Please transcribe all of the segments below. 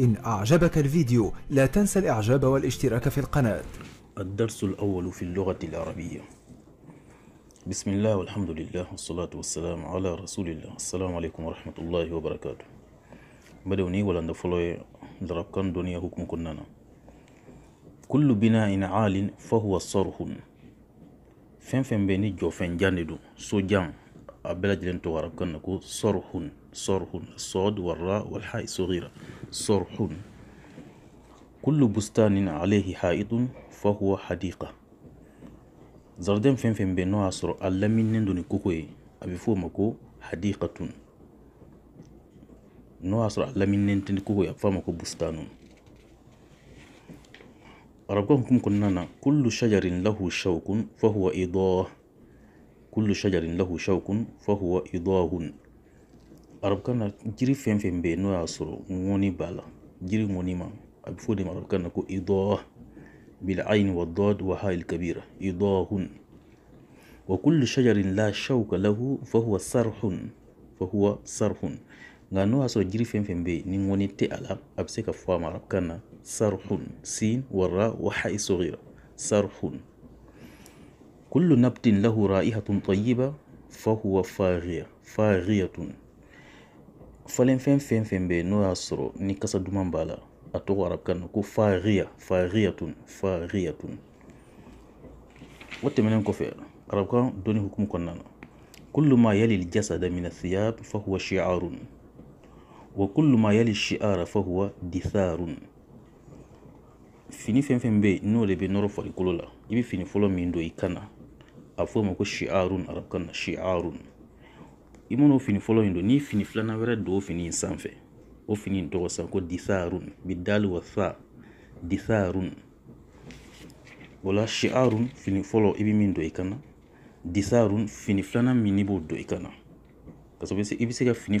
إن أعجبك الفيديو لا تنسى الإعجاب والاشتراك في القناة الدرس الأول في اللغة العربية بسم الله والحمد لله والصلاة والسلام على رسول الله السلام عليكم ورحمة الله وبركاته بدوني ولا ندفلوي لربكان دنيا حكم كننا كل بناء عال فهو صرح فين فين بيني جوفين فين جاندو سو جان بلد لن تغرب كنكو صرحون صرحون الصاد والراء والحاء صغيرة صرحون كل بستان عليه حائط فهو حديقة زردين فين فين بينو عصر ألا من نندوني كوكوي أبي فو مكو حديقة نو عصر ألا من نندوني كوكوي أبي مكو بستان أربكم كنا كل شجر له شوك فهو إضاه كل شجر له شوك فهو إضاه arabukan na jiri fɛn fɛn bɛ yen n'o y'a sɔrɔ ŋɔni b'a la jiri ŋɔni ma a bɛ fɔ o de ma arabukan na ko idɔɔ bil ayn wa dɔd wa hal kabira idɔɔhun wa kullu shajarin la shawka lahu fa huwa sarhun fa huwa sarhun nka n'o y'a sɔrɔ jiri fɛn fɛn bɛ yen ni ŋɔni tɛ a la a bɛ se ka fɔ a ma arabukan na sarhun sin wa ra wa hayi sɔgira sarhun كل نبت له رائحة طيبة فهو فاغية فاغية فلن فين فين فين بي نو أسرو نكسا دمان بالا أتوغ عرب كنكو فاغية فاغية فاغية واتمنى نكو فيه عرب كان دوني حكم كنانا كل ما يلي الجسد من الثياب فهو شعار وكل ما يلي الشعار فهو دثار فيني فين فين بي نو لبي نورو فالي كلولا يبي فيني فولو مين دو إيكانا a bɛ f'o ma ko siarun arabukan na siarun i mana o fini fɔlɔ in n'i fini filanan wɛrɛ don fini in o fini in tɔgɔ san disarun bidali wa sa disarun o la fini fɔlɔ i bɛ min disarun fini filanan min n'i b'o don i kan na fini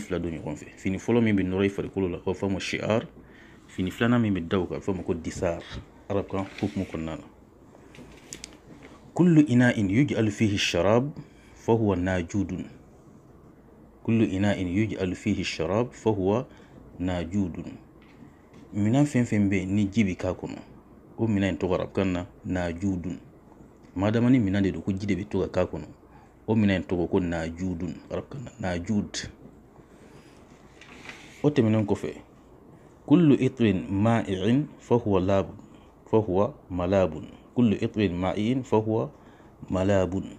fila don ɲɔgɔn fɛ fini fɔlɔ min bɛ nɔrɔ i farikolo la o b'a a ma siar fini filanan min bɛ da o kan ko disar arabukan hukumu kɔnɔna kullu ina'in yuj'alu fihi sharab fahuwa najudun kullu ina'in yuj'alu fihi sharab fahuwa najudun minan fɛn fɛn bɛ ni jibi bɛ k'a kɔnɔ o minan in tɔgɔ arabukan najudun madama ni minan de don ko ji de bɛ ka k'a o minan en togo ko najudun arabukan na najud o ko fe kullu itrin ma'i'in fahuwa labun fahuwa malabun kullu itwin ma'in fahuwa malabun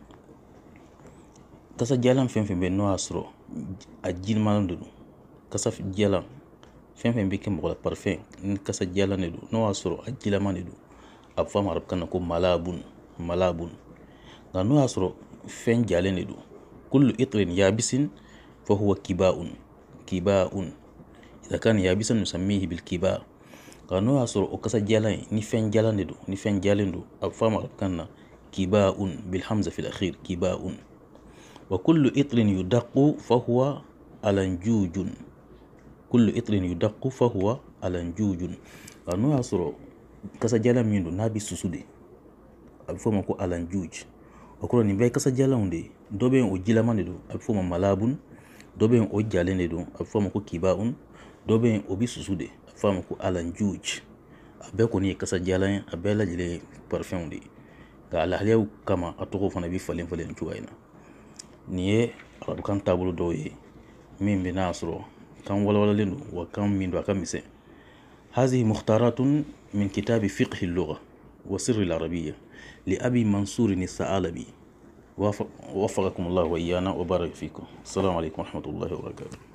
kasa jalan fɛn fɛn bɛ n'o y'a sɔrɔ a kasa jalan fɛn fɛn bɛ kɛ mɔgɔ la ni kasa jalan de don n'o y'a sɔrɔ a jilaman de don a ko malabun malabun nka n'o y'a sɔrɔ fɛn jalen de kullu itrin yabisin fahuwa kibaun kibaun idza kana yabisan nusammihi bil kiba Nka n'o y'a sɔrɔ o kasa in ni fɛn jalan de don ni fɛn jalen don a bɛ f'a ma arabukan na kibaun bilhamza fil akhir kibaun wa kullu itrin yudaqu fahuwa alanjujun kullu itrin yudaqu fahuwa alanjujun nka n'o y'a sɔrɔ kasajalan min don n'a bɛ susu de a bɛ f'o ma ko alanjuj o kɔrɔ nin bɛɛ ye kasajalanw de ye dɔ bɛ yen o jilaman de don a bɛ f'o ma malabun dɔ bɛ yen o jalen de don a bɛ f'o ma ko kibaun dobe obi susu de famu ko alan a abe ko ni kasa ye abe la jile parfum de ga la a kama a fana bi falen falen nin cogoya in na nin ye arabukan taabolo dɔw ye min bɛ n'a sɔrɔ kan walawalalen don wa kan min don a ka misɛn هذه مختارات من كتاب فقه اللغة وسر العربية لأبي منصور الثعالبي وفقكم الله وإيانا وبارك فيكم السلام عليكم ورحمة الله وبركاته